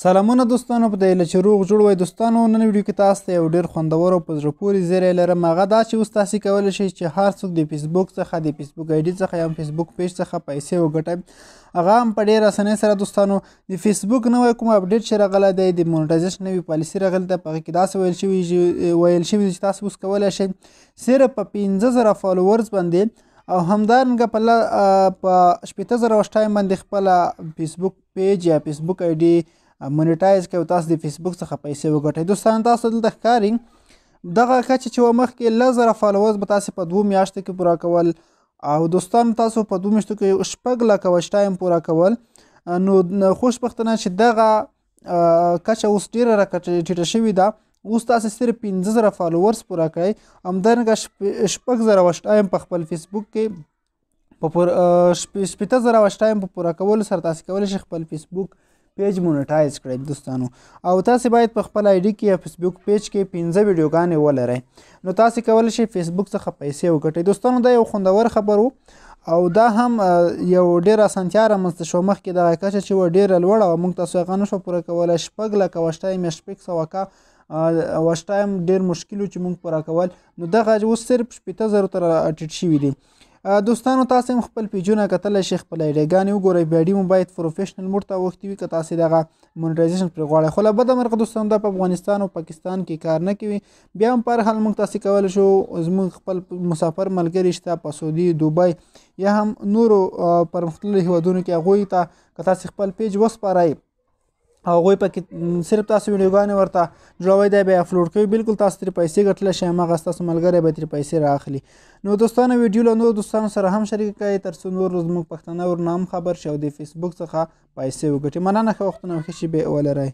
سلامونه دوستانو په دې لچروغ جوړوي دوستانو نن ویډیو کې تاسو ته یو ډیر خوندور او پزړه پورې زیری لرم هغه دا چې اوس تاسو کولای شئ چې هر څوک د فیسبوک څخه د فیسبوک آی ډي څخه یا فیسبوک پیج څخه پیسې وګټي هغه هم په ډیر اسانۍ سره دوستانو د فیسبوک نوې کوم اپډیټ چې راغله دی د مونټایزیشن نوې پالیسی راغله ده په هغه کې داسې ویل شوي ویل شوي چې تاسو اوس کولای شئ صرف په 15000 فالوورز باندې او همدارنګه په په 18000 باندې خپل فیسبوک پیج یا فیسبوک آی ډي مونیټایز کوي تاسو د فیسبوک څخه پیسې وګټئ دوستان تاسو دلته ښکاری دغه کچې چې و مخکې لزر فالوورز به تاسو په دوه میاشتو کې پوره کول او دوستان تاسو په دوه میاشتو کې شپږ لکه وش ټایم پوره کول نو خوشبختانه چې دغه کچه اوس ډیره راکټه شوې ده اوس تاسو صرف 15000 فالوورز پوره کړئ همدارنګه شپږ زره وش ټایم په خپل فیسبوک کې په پور شپږ زره وش ټایم په پوره کول سره تاسو کولی شئ خپل فیسبوک پیج مونټایز کړئ دوستانو او تاسو باید په خپل آی ډی کې یا فیسبوک پیج کې 15 ویډیوګانې ولرئ نو تاسو کولی شئ فیسبوک څخه پیسې وګټئ دوستانو دا یو خوندور خبر وو او دا هم یو ډیر اسانتیا رامنځته شو مخکې دغه کچه چې وه ډیره لوړه وه موږ تاسو هغه نشو پوره کولی شپږ لکه وشتایم یا شپږ سوه کا وشتایم ډیر مشکل و چې موږ پوره کول نو دغه اوس صرف شپېته زرو ته راټیټ شوي دي دوستانو تاسو هم خپل پیجونه کتل شي خپل ایډیګان وګورئ بیا ډی موبایل پروفیشنل مرته وختي وي که تاسو دغه مونټرایزیشن پر غواړئ خو له بده مرغه دوستانو دا په افغانستان او پاکستان کې کار نه کوي بیا هم پر حل موږ تاسو کول شو زموږ خپل مسافر ملګری شته په سعودي دوبۍ یا هم نورو پر مختلفو هیوادونو کې هغوی ته که تاسو خپل پیج وسپارئ هغه په صرف تاسو ویډیوګانې ورته جوړوي دی به اپلوډ کوي بالکل تاسو تر پیسې ګټل شي ما غاستا سملګری به تر پیسې راخلی نو دوستانو ویډیو له نور دوستانو سره هم شریک کړئ تر څو نور زموږ پښتنه ور نام خبر شو د فیسبوک څخه پیسې وګټي مننه خو وختونه وخښي به ولرای